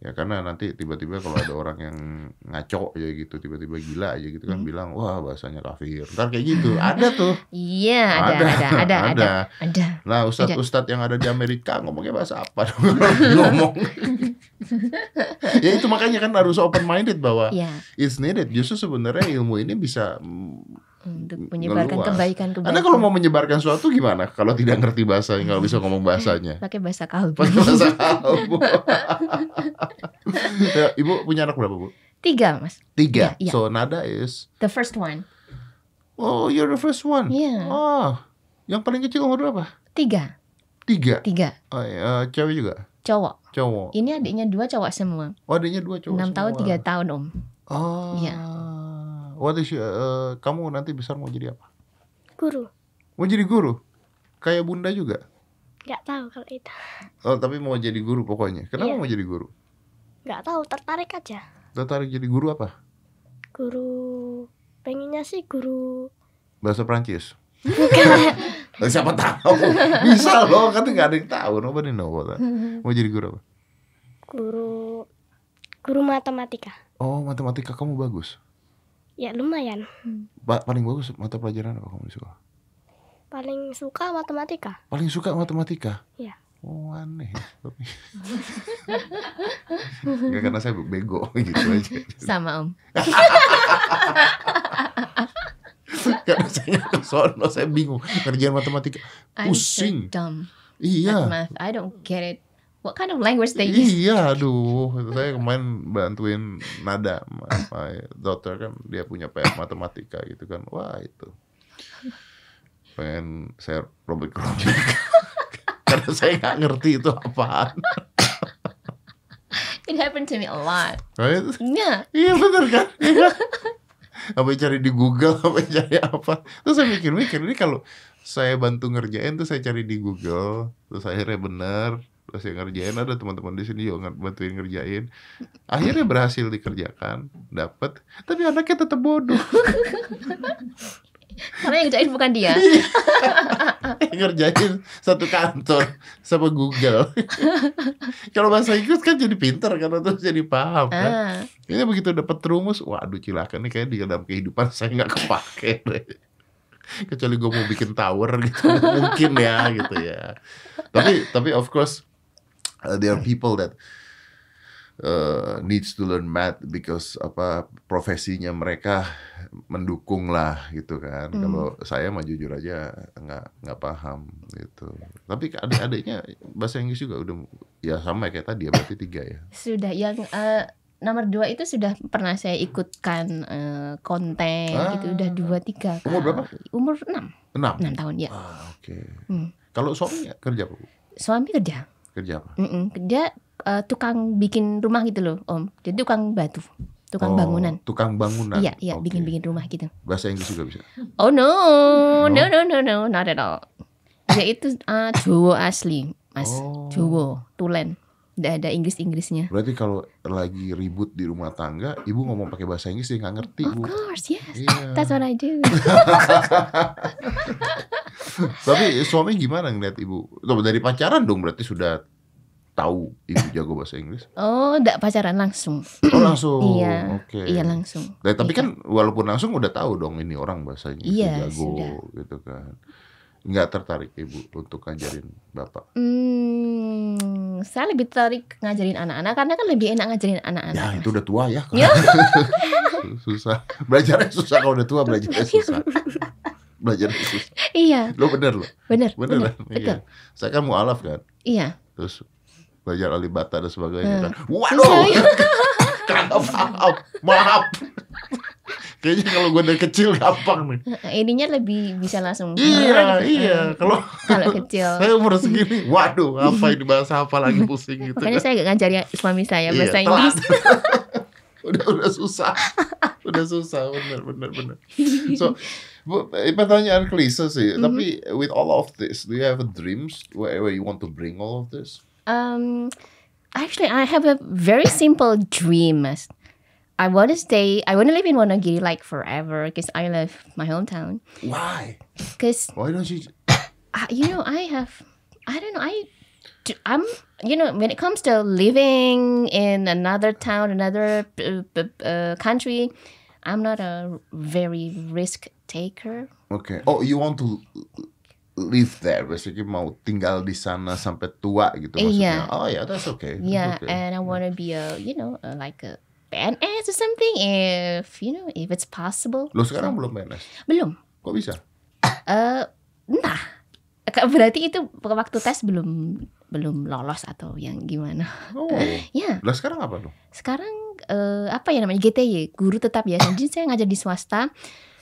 ya karena nanti tiba-tiba kalau ada orang yang ngaco ya gitu tiba-tiba gila aja gitu kan hmm. bilang wah bahasanya kafir ntar kayak gitu ada tuh iya ada ada ada ada ada, ada. nah ustadz ustadz yang ada di Amerika ngomongnya bahasa apa dong ngomong ya itu makanya kan harus open minded bahwa yeah. it's needed justru sebenarnya ilmu ini bisa mm, untuk menyebarkan kebaikan kebaikan. Anda kalau mau menyebarkan suatu gimana? Kalau tidak ngerti bahasa, nggak bisa ngomong bahasanya. Pakai bahasa kalbu. Pakai bahasa kalbu. ya, Ibu punya anak berapa, Bu? Tiga, Mas. Tiga. Yeah, yeah. So Nada is the first one. Oh, you're the first one. Yeah. Oh, yang paling kecil umur berapa? Tiga. Tiga. Tiga. Oh, ya, cewek juga. Cowok. Cowok. Ini adiknya dua cowok semua. Oh, adiknya dua cowok. Enam tahun, tiga tahun, Om. Oh. Iya what is your, uh, kamu nanti besar mau jadi apa? Guru. Mau jadi guru? Kayak bunda juga? Gak tahu kalau itu. Oh, tapi mau jadi guru pokoknya. Kenapa iya. mau jadi guru? Gak tahu, tertarik aja. Tertarik jadi guru apa? Guru pengennya sih guru bahasa Prancis. Bukan. Siapa tahu? Bisa loh, kan nggak ada yang tahu. Nobody know what. Mau jadi guru apa? Guru guru matematika. Oh, matematika kamu bagus ya lumayan hmm. ba paling bagus mata pelajaran apa kamu suka paling suka matematika paling suka matematika iya Oh aneh tapi nggak karena saya bego gitu aja sama om karena saya soalnya saya bingung kerjaan matematika pusing so dumb. iya I don't get it what kind of language they use? Iya, aduh, saya kemarin bantuin Nada, my daughter kan dia punya PR matematika gitu kan, wah itu pengen saya robek robek karena saya nggak ngerti itu apaan. It happened to me a lot. Right? Yeah. Oh, iya iya. iya benar kan? Iya. apa cari di Google, apa cari apa? Terus saya mikir-mikir ini kalau saya bantu ngerjain tuh saya cari di Google, terus akhirnya bener, terus yang ngerjain ada teman-teman di sini juga bantuin ngerjain akhirnya berhasil dikerjakan dapat tapi anaknya tetap bodoh karena yang ngerjain bukan dia yang ngerjain satu kantor sama Google kalau bahasa Inggris kan jadi pinter karena terus jadi paham kan ini ah. begitu dapat rumus waduh cilakan nih kayak di dalam kehidupan saya nggak kepake deh kecuali gue mau bikin tower gitu mungkin ya gitu ya tapi tapi of course uh, there are hmm. people that uh, needs to learn math because apa profesinya mereka mendukung lah gitu kan. Mm. Kalau saya mah jujur aja nggak nggak paham gitu. Tapi adik-adiknya bahasa Inggris juga udah ya sama kayak tadi ya berarti tiga ya. Sudah yang uh, nomor dua itu sudah pernah saya ikutkan uh, konten ah. gitu udah dua tiga kali. Umur berapa? Umur enam. Enam. Enam tahun ya. Ah, Oke. Okay. Hmm. Kalau suami kerja bu? Suami kerja. Kerja apa? Mm -mm, kerja uh, eh, tukang bikin rumah gitu loh, Om. Jadi tukang batu tukang oh, bangunan. Tukang bangunan. Iya, iya, okay. bikin-bikin rumah gitu. Bahasa Inggris juga bisa. Oh no, no, no, no, no, not at all. Dia itu uh, ah, Jowo asli, Mas. Oh. Jowo Tulen. Tidak ada Inggris-Inggrisnya. Berarti kalau lagi ribut di rumah tangga, ibu ngomong pakai bahasa Inggris dia nggak ngerti. Of course, yes. Yeah. That's what I do. Tapi suami gimana ngeliat ibu? Tuh, dari pacaran dong berarti sudah tahu ibu jago bahasa Inggris? Oh, enggak pacaran langsung. Oh, langsung. iya. Oke. Okay. Iya, langsung. Nah, tapi iya. kan walaupun langsung udah tahu dong ini orang bahasanya iya, jago sudah. gitu kan. Enggak tertarik ibu untuk ngajarin bapak? Hmm, saya lebih tertarik ngajarin anak-anak karena kan lebih enak ngajarin anak-anak. Ya itu udah tua ya. Kan? ya. susah belajarnya susah kalau udah tua belajarnya ya. susah belajar khusus. iya. Lo bener lo. Bener. Bener. bener. Kan? Iya. Saya kan mualaf kan. Iya. Terus belajar alibata dan sebagainya hmm. kan. Waduh. Kagak maaf Maaf. Kayaknya kalau gue dari kecil gampang nih. Eh, ininya lebih bisa langsung. Iya, gitu. iya. Eh, kalau kalau kecil. Saya umur segini, waduh, apa ini bahasa apa lagi pusing gitu. Makanya kan? saya gak ngajari suami saya iya, bahasa iya, Inggris. udah udah susah. udah susah, bener bener bener So, Pertanyaan klise sih, mm-hmm. tapi with all of this, do you have a dreams where, where you want to bring all of this? Um, actually, I have a very simple dream. I want to stay. I want to live in Wonogiri like forever because I love my hometown. Why? Because why don't you? I, you know, I have. I don't know. I, I'm. You know, when it comes to living in another town, another uh, uh country, I'm not a very risk taker. Oke. Okay. Oh, you want to live there, basically mau tinggal di sana sampai tua gitu eh, maksudnya. Yeah. Oh ya, yeah, that's okay. That's yeah, okay. and I wanna be a, you know, a, like a PNS or something if you know if it's possible. Lo sekarang so, belum PNS? Belum. Kok bisa? Eh, uh, entah. Berarti itu waktu tes belum belum lolos atau yang gimana? Oh. ya. Lo sekarang apa lo? Sekarang uh, apa ya namanya GTY, guru tetap ya. Jadi saya ngajar di swasta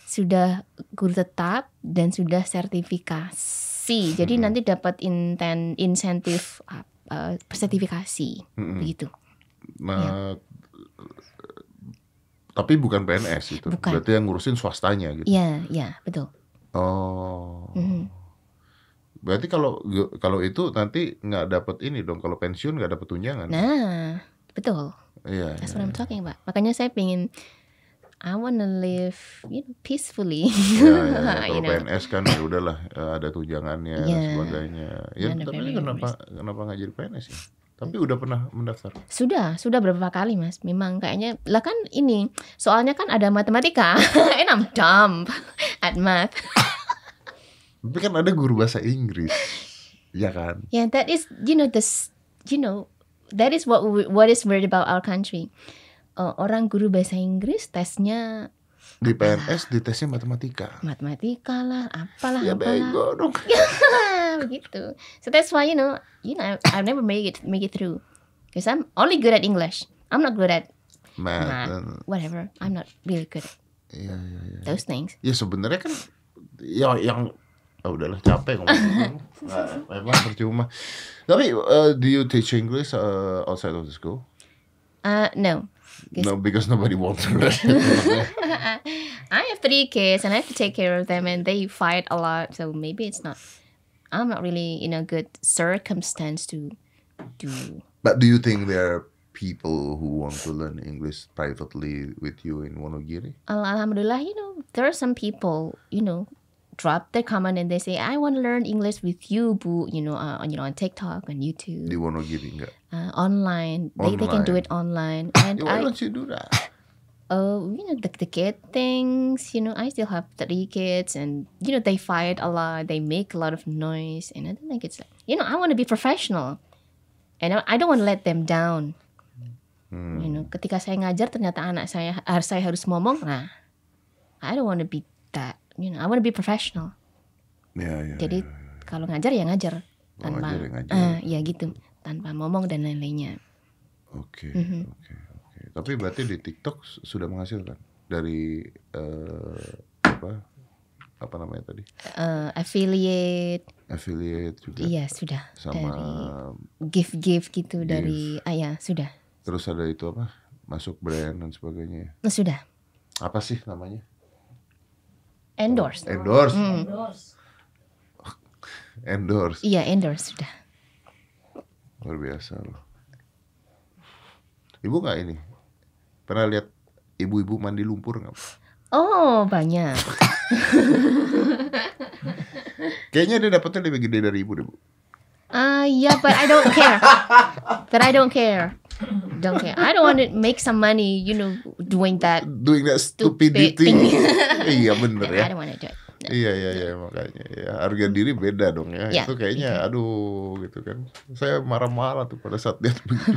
sudah guru tetap dan sudah sertifikasi. Jadi hmm. nanti dapat inten insentif uh, sertifikasi hmm. begitu. Nah, ya. tapi bukan PNS itu. Bukan. Berarti yang ngurusin swastanya gitu. Iya, iya, betul. Oh. Hmm. Berarti kalau kalau itu nanti nggak dapat ini dong. Kalau pensiun nggak dapat tunjangan. Nah, betul. Iya. That's what I'm iya, iya. talking about. Makanya saya pengen I wanna live you know, peacefully. Ya, ya, ya. Kalau PNS kan ya udahlah eh, ada tunjangannya yeah. dan sebagainya. Ya, tapi kenapa kenapa nggak jadi PNS ya? Tapi udah pernah mendaftar? Sudah, sudah berapa kali mas. Memang kayaknya, lah kan ini soalnya kan ada matematika, and I'm dumb at math. tapi kan ada guru bahasa Inggris, ya kan? Yeah, that is you know this, you know that is what we, what is weird about our country uh, orang guru bahasa Inggris tesnya di PNS di tesnya matematika matematika lah apalah ya apalah. bego dong ya, begitu so that's why you know you know I've never made it make it through because I'm only good at English I'm not good at math, math whatever I'm not really good at yeah, yeah, yeah. those things ya sebenarnya kan ya yang oh, udahlah capek ngomong nah, memang percuma tapi uh, do you teach English uh, outside of the school uh, no no, because nobody wants to rest. I have three kids and I have to take care of them, and they fight a lot. So maybe it's not. I'm not really in a good circumstance to do. But do you think there are people who want to learn English privately with you in Wonogiri? Alhamdulillah, you know, there are some people, you know, drop the comment and they say, I want to learn English with you, boo, you know, uh, on, you know, on TikTok, on YouTube. Di Wonogiri enggak? Uh, online. online. They, they can do it online. And Why I, don't you do that? Oh, uh, you know, the, the kid things, you know, I still have three kids and, you know, they fight a lot. They make a lot of noise. And I don't think it's, you know, I want to be professional. And I, I don't want to let them down. Hmm. You know, ketika saya ngajar ternyata anak saya harus saya harus ngomong, nah, I don't want to be that you know I want to be professional ya, ya, jadi ya, ya. kalau ngajar ya ngajar oh, tanpa ngajar, ya, ngajar. Uh, ya gitu tanpa ngomong dan lain-lainnya oke okay, mm -hmm. oke okay, oke okay. tapi berarti di TikTok sudah menghasilkan dari uh, apa apa namanya tadi? Uh, affiliate. Affiliate juga. Iya sudah. Sama gift gift gitu gift. dari ah ya sudah. Terus ada itu apa? Masuk brand dan sebagainya. Ya? Sudah. Apa sih namanya? Endorse. Endorse. Hmm. Endorse. Iya, endorse sudah. Luar biasa loh. Ibu nggak ini? Pernah lihat ibu-ibu mandi lumpur nggak? Oh, banyak. Kayaknya dia dapetnya lebih gede dari ibu deh, Bu. Ah, uh, ya, yeah, but I don't care. but I don't care. care. I don't want to make some money, you know, doing that. Doing that stupidity. thing iya benar ya. I don't want to do it. Iya iya iya makanya ya harga hmm. diri beda dong ya. Yeah, itu kayaknya yeah. Gitu. aduh gitu kan. Saya marah-marah tuh pada saat dia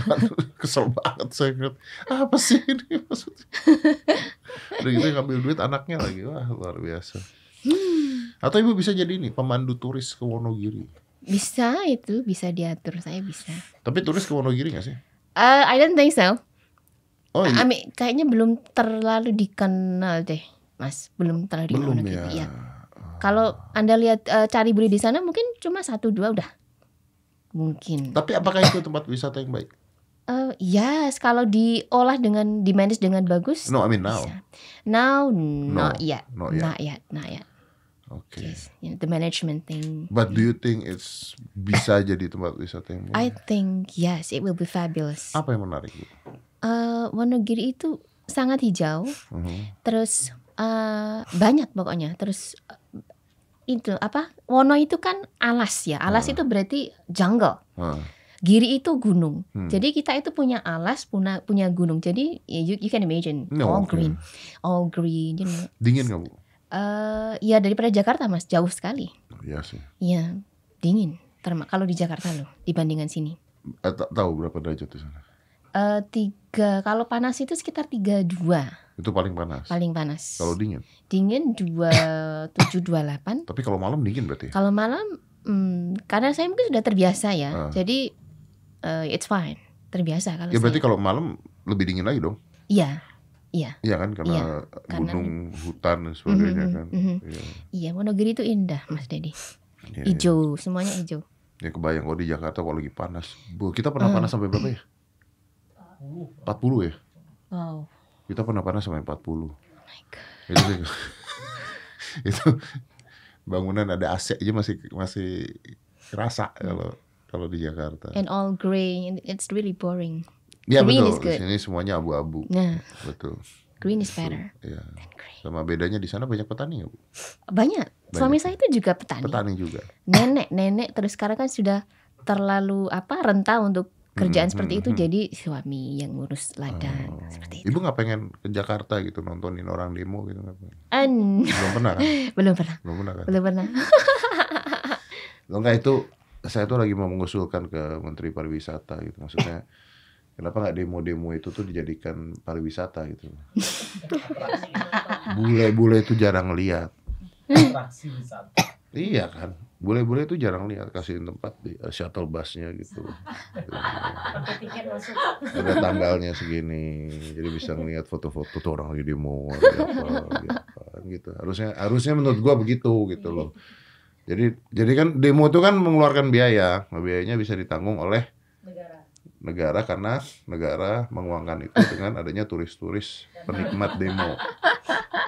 kesel banget saya ngeliat apa sih ini maksudnya. Udah gitu ngambil duit anaknya lagi wah luar biasa. Hmm. Atau ibu bisa jadi ini pemandu turis ke Wonogiri. Bisa itu bisa diatur saya bisa. Tapi turis ke Wonogiri gak sih? Uh, I don't think so. Oh, iya. I kayaknya belum terlalu dikenal deh, Mas. Belum terlalu dikenal. Belum ya. Iya. Kalau Anda lihat uh, cari beli di sana mungkin cuma satu dua udah. Mungkin. Tapi apakah itu tempat wisata yang baik? Uh, yes, kalau diolah dengan di manage dengan bagus. No, I mean now. Bisa. Now, no, not yet. Not yet. Not yet. Not yet. Okay. Just, you know, the management thing. But do you think it's bisa jadi tempat wisata yang I think yes, it will be fabulous. Apa yang menarik? Uh, Wonogiri itu sangat hijau. Uh mm-hmm. -huh. Terus uh, banyak pokoknya. Terus uh, itu apa? Wono itu kan alas ya. Alas uh. itu berarti jungle. Uh. Giri itu gunung. Hmm. Jadi kita itu punya alas, punya punya gunung. Jadi ya, you, you can imagine no, all okay. green, all green. You know. Dingin nggak bu? Uh, ya daripada Jakarta mas jauh sekali. Iya sih. Iya dingin. Terma kalau di Jakarta loh dibandingkan sini. Eh, tak tahu berapa derajat di sana? Uh, tiga kalau panas itu sekitar tiga dua. Itu paling panas. Paling panas. Kalau dingin? Dingin dua tujuh dua delapan. Tapi kalau malam dingin berarti? Kalau malam hmm, karena saya mungkin sudah terbiasa ya. Uh. Jadi uh, it's fine terbiasa kalau. Ya berarti saya... kalau malam lebih dingin lagi dong? Iya. Iya. Iya kan karena iya, gunung, karena... hutan dan sebagainya mm -hmm, kan. Mm -hmm. Iya. iya, Wonogiri itu indah, Mas Dedi. Iya, iya. hijau, iya. semuanya hijau. Ya kebayang kalau di Jakarta kalau lagi panas. Bu, kita pernah mm. panas sampai berapa ya? 40 ya? Wow. Kita pernah panas sampai 40. Oh my god. Itu itu bangunan ada AC aja masih masih kerasa hmm. kalau kalau di Jakarta. And all grey, it's really boring. Ya yeah, betul. Di sini semuanya abu-abu. Yeah. Betul. Green is better. Iya. Sama bedanya di sana banyak petani ya, Bu? Banyak. banyak. Suami saya itu juga petani. Petani juga. Nenek, nenek terus sekarang kan sudah terlalu apa rentah untuk kerjaan hmm, seperti hmm, itu hmm. jadi suami yang ngurus ladang oh. seperti itu. Ibu nggak pengen ke Jakarta gitu nontonin orang demo gitu nggak pengen? An... Belum pernah kan? Belum pernah. Belum pernah kan? Belum pernah. Lo nggak itu saya tuh lagi mau mengusulkan ke Menteri Pariwisata gitu maksudnya Kenapa nggak demo-demo itu tuh dijadikan pariwisata gitu? Bule-bule itu jarang lihat. iya kan, bule-bule itu jarang lihat kasihin tempat di eh, shuttle busnya gitu ada tanggalnya segini jadi bisa ngeliat foto-foto tuh orang lagi demo gitu, gitu harusnya harusnya menurut gua begitu gitu loh jadi jadi kan demo itu kan mengeluarkan biaya biayanya bisa ditanggung oleh negara karena negara menguangkan itu dengan adanya turis-turis penikmat demo.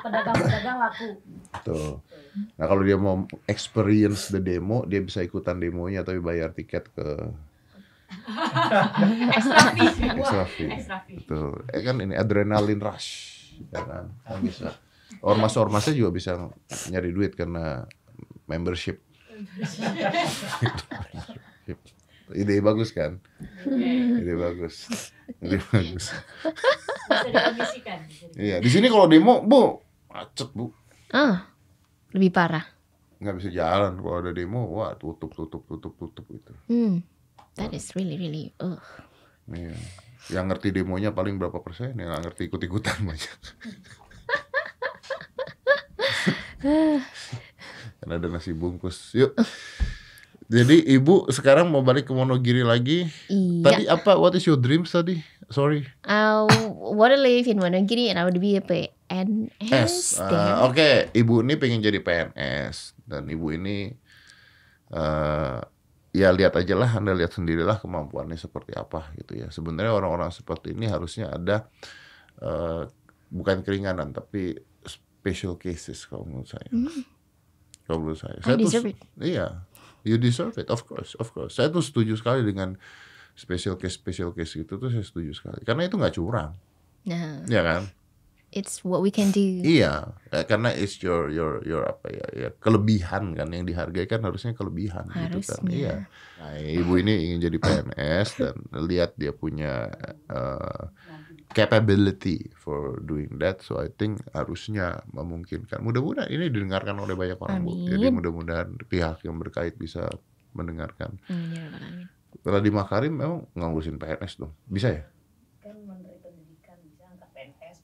Pedagang-pedagang laku. Tuh. Nah kalau dia mau experience the demo, dia bisa ikutan demonya tapi bayar tiket ke extra fee. Extra Eh kan ini adrenalin rush, ya kan? kan? bisa. Ormas-ormasnya juga bisa nyari duit karena membership ide bagus kan ide bagus ide bagus iya di sini kalau demo bu macet bu ah lebih parah nggak bisa jalan kalau ada demo wah tutup tutup tutup tutup itu hmm. that nah. is really really uh iya yang ngerti demonya paling berapa persen yang ngerti ikut ikutan banyak karena ada nasi bungkus yuk jadi ibu sekarang mau balik ke Wonogiri lagi. Iya. Tadi apa? What is your dream tadi? Sorry. Uh, I wanna live in Wonogiri and I would be a PNS. Uh, ah, Oke, okay. ibu ini pengen jadi PNS dan ibu ini uh, ya lihat aja lah, anda lihat sendirilah kemampuannya seperti apa gitu ya. Sebenarnya orang-orang seperti ini harusnya ada uh, bukan keringanan tapi special cases kalau menurut saya. Mm. Kalau menurut saya, I saya tuh, it. iya you deserve it, of course, of course. Saya tuh setuju sekali dengan special case special case gitu tuh saya setuju sekali karena itu nggak curang, nah, ya kan? It's what we can do. Iya, ya, karena it's your your your apa ya, ya kelebihan kan yang dihargai gitu kan harusnya kelebihan harusnya. gitu kan. Iya. Nah, ibu ini ingin jadi PNS dan lihat dia punya uh, capability for doing that. So I think harusnya memungkinkan. Mudah-mudahan ini didengarkan oleh banyak orang, amin. Jadi mudah-mudahan pihak yang berkait bisa mendengarkan. Amin. Ya, amin. di Makarim memang nggak ngurusin PNS dong. Bisa ya? Kan menteri pendidikan bisa angkat PNS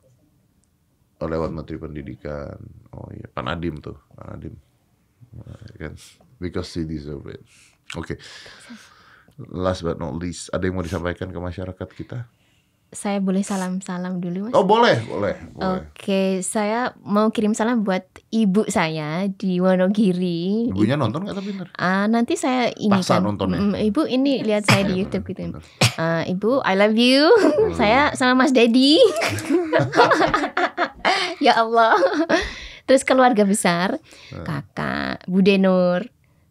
Oh, lewat menteri pendidikan. Oh iya, Panadim tuh, Panadim. Nah, kan, because he deserve it. Oke. Okay. Last but not least, ada yang mau disampaikan ke masyarakat kita? saya boleh salam-salam dulu mas? Oh boleh, boleh. boleh. Oke, saya mau kirim salam buat ibu saya di Wonogiri. Ibunya nonton nggak tapi bener? Uh, nanti saya ini Paksa kan. nontonnya. Mm, mm, ibu ini iya, lihat saya iya, di YouTube gitu. Uh, ibu, I love you. Hmm. saya sama Mas Dedi. ya Allah. Terus keluarga besar, eh. kakak, Bude Nur, uh,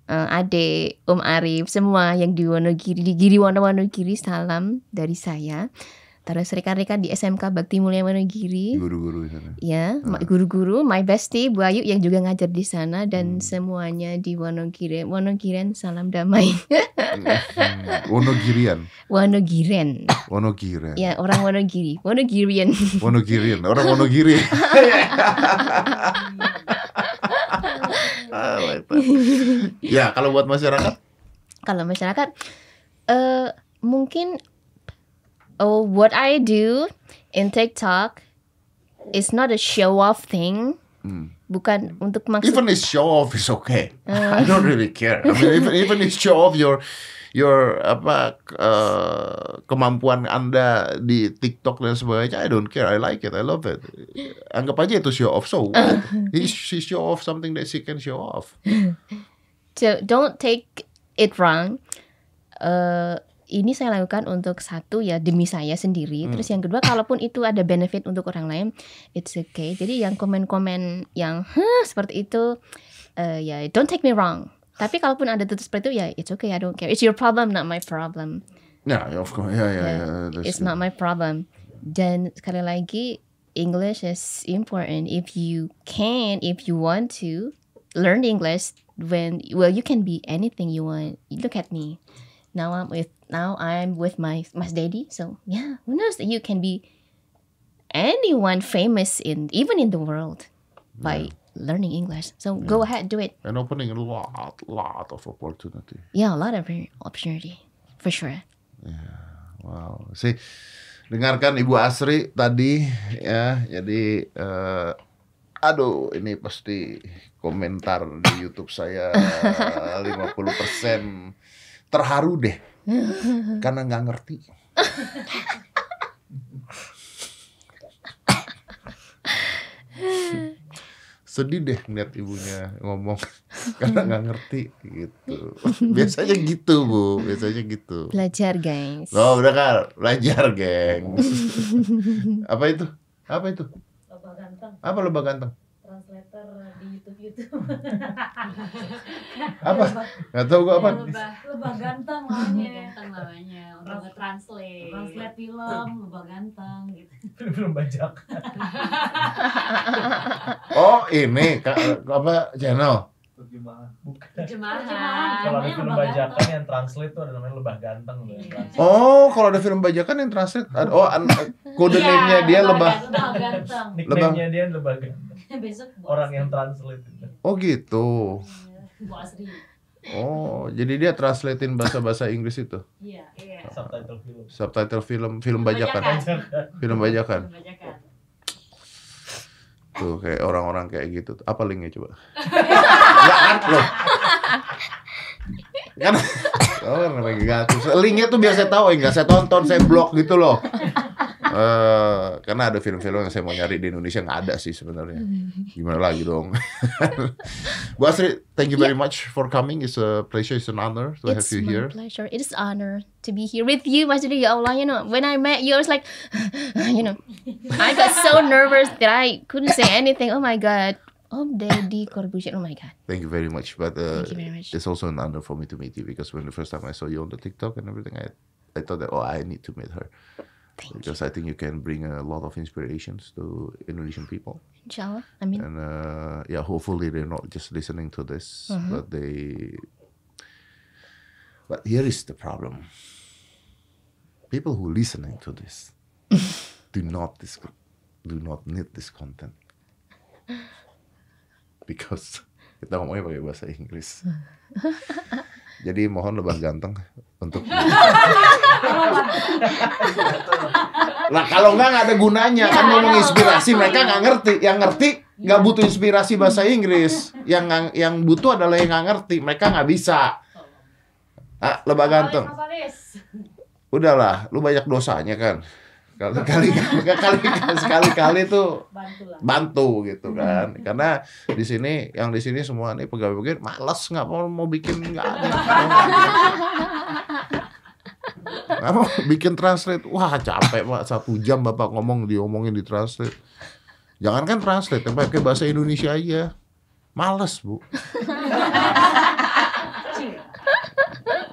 eh, Ade, Om Arif, semua yang di Wonogiri, di Giri Wonogiri, salam dari saya. Terus rekan-rekan di SMK Bakti Mulia Wonogiri. Guru-guru di sana. Ya, nah. guru-guru, my bestie Bu Ayu yang juga ngajar di sana dan hmm. semuanya di Wonogiri. Wonogiren salam damai. Mm-hmm. Wonogirian. Wonogiren. Wonogiren. Ya, orang Wonogiri. Wonogirian. Wonogirian, orang Wonogiri. Ah, ya, kalau buat masyarakat? Kalau masyarakat eh uh, mungkin oh, what I do in TikTok is not a show off thing. Hmm. Bukan untuk maksud. Even is show off is okay. Uh. I don't really care. I mean, even even is show off your your apa uh, kemampuan anda di TikTok dan sebagainya I don't care I like it I love it anggap aja itu show off so ah. he, she show off something that she can show off so don't take it wrong uh, ini saya lakukan untuk satu ya demi saya sendiri. Hmm. Terus yang kedua, kalaupun itu ada benefit untuk orang lain, it's okay. Jadi yang komen-komen yang huh, seperti itu, uh, ya yeah, don't take me wrong. Tapi kalaupun ada tutup seperti itu, ya yeah, it's okay, I don't care. It's your problem, not my problem. Ya, yeah, of course, ya, ya, Yeah, yeah, yeah, yeah, It's not my problem. Dan sekali lagi, English is important. If you can, if you want to learn English, when well, you can be anything you want. Look at me. Now I'm with now I'm with my my daddy. So yeah, who knows that you can be anyone famous in even in the world by yeah. learning English. So yeah. go ahead, do it. And opening a lot, lot of opportunity. Yeah, a lot of opportunity for sure. Yeah. Wow. See, dengarkan Ibu Asri tadi ya. Jadi uh, aduh ini pasti komentar di YouTube saya 50% terharu deh karena nggak ngerti. sedih deh ngeliat ibunya ngomong karena nggak ngerti gitu biasanya gitu bu biasanya gitu belajar guys. oh udah kan belajar geng apa itu apa itu lomba ganteng apa lomba ganteng itu. Hmm. apa? Enggak tahu gua apa. Lebah, lebah ganteng namanya. ganteng namanya. Untuk nge-translate. Translate film, lebah ganteng gitu. Film bajak. oh ini, apa channel? terjemahan bukan terjemahan kalau ada film bajakan yang translate tuh ada namanya lebah ganteng loh iya. oh kalau ada film bajakan yang translate ada, oh kode iya, name-nya dia lebah lebah ganteng nickname-nya dia lebah ganteng besok orang yang translate oh gitu iya, Oh, jadi dia translatein bahasa-bahasa Inggris itu? Iya, iya. Subtitle film. Subtitle film, film bajakan. Film bajakan. Tuh kayak orang-orang kayak gitu. Apa linknya coba? ya kan loh. Kan Oh, Linknya tuh biasa tahu, enggak eh, saya tonton, saya blok gitu loh uh, karena ada film-film yang saya mau nyari di Indonesia nggak ada sih sebenarnya. Gimana lagi dong. Bu Astrid, thank you very yeah. much for coming. It's a pleasure, it's an honor to it's have you here. It's my pleasure. It is honor to be here with you. Mas ya Allah, you know, when I met you, I was like, you know, I got so nervous that I couldn't say anything. Oh my God. Om Deddy Corbusier. Oh my God. Thank you very much. But uh, Thank you very much. it's also an honor for me to meet you because when the first time I saw you on the TikTok and everything, I I thought that oh I need to meet her. Thank because you. I think you can bring a lot of inspirations to Indonesian people. Inshallah, I mean, and uh, yeah, hopefully they're not just listening to this, mm-hmm. but they. But here is the problem. People who listening to this do not this do not need this content because not ngomongnya pakai saying English. Jadi mohon lebah ganteng untuk Nah kalau nggak ada gunanya iya, kan ngomong inspirasi iya. mereka nggak ngerti yang ngerti nggak butuh inspirasi bahasa Inggris yang yang butuh adalah yang nggak ngerti mereka nggak bisa ah, lebah ganteng udahlah lu banyak dosanya kan kali kali sekali kali tuh bantu gitu hmm. kan karena di sini yang di sini semua nih pegawai-pegawai malas nggak mau mau bikin nggak ada nggak mau bikin translate wah capek pak satu jam bapak ngomong diomongin di translate jangan kan translate ya pakai bahasa Indonesia aja males bu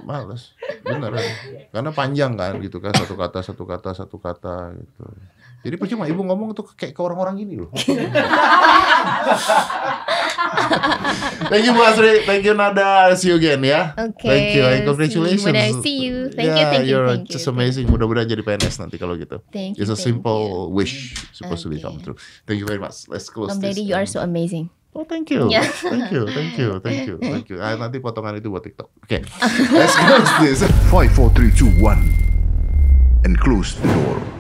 males beneran ya. karena panjang kan gitu kan satu kata satu kata satu kata gitu jadi percuma ibu ngomong tuh kayak ke orang-orang gini loh thank you Bu Asri thank you Nada see you again ya okay, thank you and congratulations see you, see you. thank yeah, you thank you're thank just you. amazing mudah-mudahan jadi PNS nanti kalau gitu thank it's a simple you. wish supposed okay. to be come true thank you very much let's close Om this you are so amazing Oh thank you, yeah. thank you, thank you, thank you, thank you. Ah, nanti potongan itu buat TikTok. Oke, okay. let's close this. Five, four, three, two, one, and close the door.